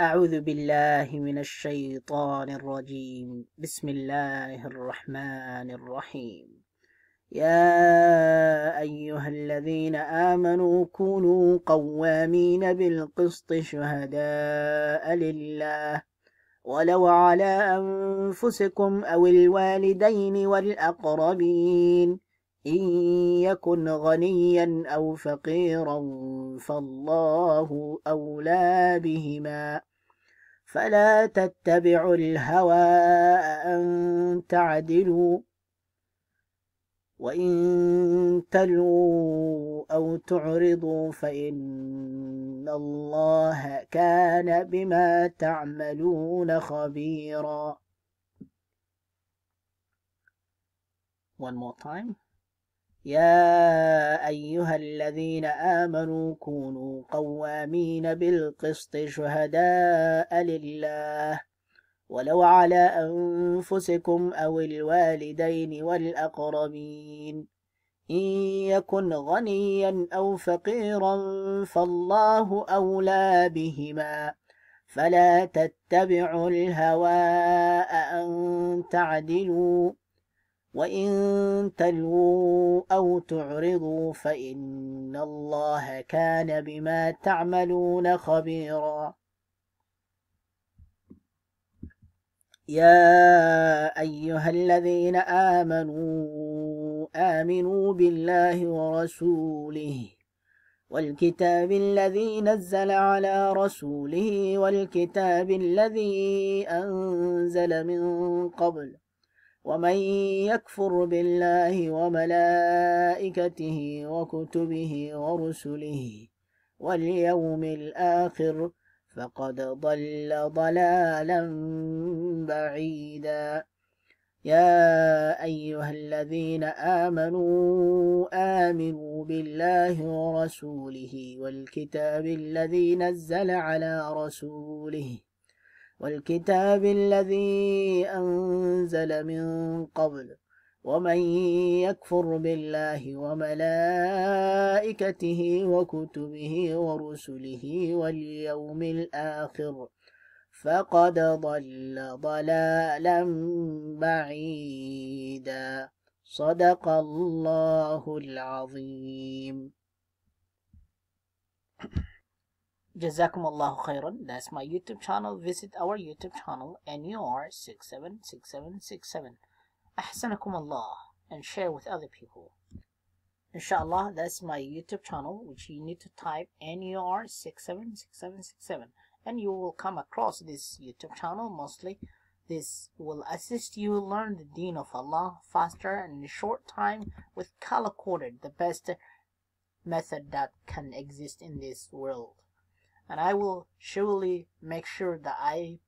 أعوذ بالله من الشيطان الرجيم بسم الله الرحمن الرحيم يا أيها الذين آمنوا كونوا قوامين بالقسط شهداء لله ولو على أنفسكم أو الوالدين والأقربين إن يكن غنيا أو فقيرا فالله أولى بهما فلا تتبعوا الهوى أن تعدلوا وإن تلووا أو تعرضوا فإن الله كان بما تعملون خبيرا One more time. يا أيها الذين آمنوا كونوا قوامين بالقسط شهداء لله ولو على أنفسكم أو الوالدين والأقربين إن يكن غنيا أو فقيرا فالله أولى بهما فلا تتبعوا الهوى أن تعدلوا وإن تلووا أو تعرضوا فإن الله كان بما تعملون خبيرا يا أيها الذين آمنوا آمنوا بالله ورسوله والكتاب الذي نزل على رسوله والكتاب الذي أنزل من قبل ومن يكفر بالله وملائكته وكتبه ورسله واليوم الآخر فقد ضل ضلالا بعيدا يا أيها الذين آمنوا آمنوا بالله ورسوله والكتاب الذي نزل على رسوله والكتاب الذي أنزل من قبل ومن يكفر بالله وملائكته وكتبه ورسله واليوم الآخر فقد ضل ضلالا بعيدا صدق الله العظيم Jazakumullahu khairan. That's my YouTube channel. Visit our YouTube channel NUR676767. Ahsanakumullah and share with other people. Inshallah, that's my YouTube channel, which you need to type NUR676767 and you will come across this YouTube channel mostly. This will assist you learn the deen of Allah faster and in a short time with color coded, the best method that can exist in this world and I will surely make sure that I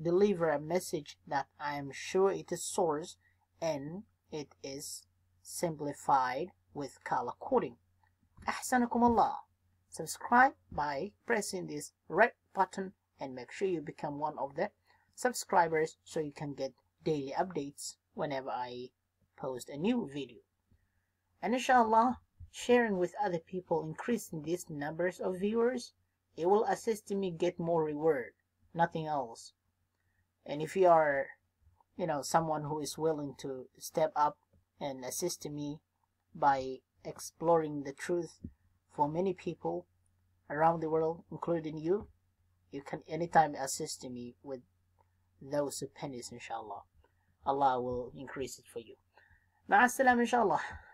deliver a message that I am sure it is source and it is simplified with color coding. أحسنكم الله. Subscribe by pressing this red button and make sure you become one of the subscribers so you can get daily updates whenever I post a new video. And inshallah, sharing with other people increasing these numbers of viewers it will assist me get more reward, nothing else. And if you are, you know, someone who is willing to step up and assist me by exploring the truth for many people around the world, including you, you can anytime assist me with those pennies, inshallah. Allah will increase it for you. مع السلامة إن شاء الله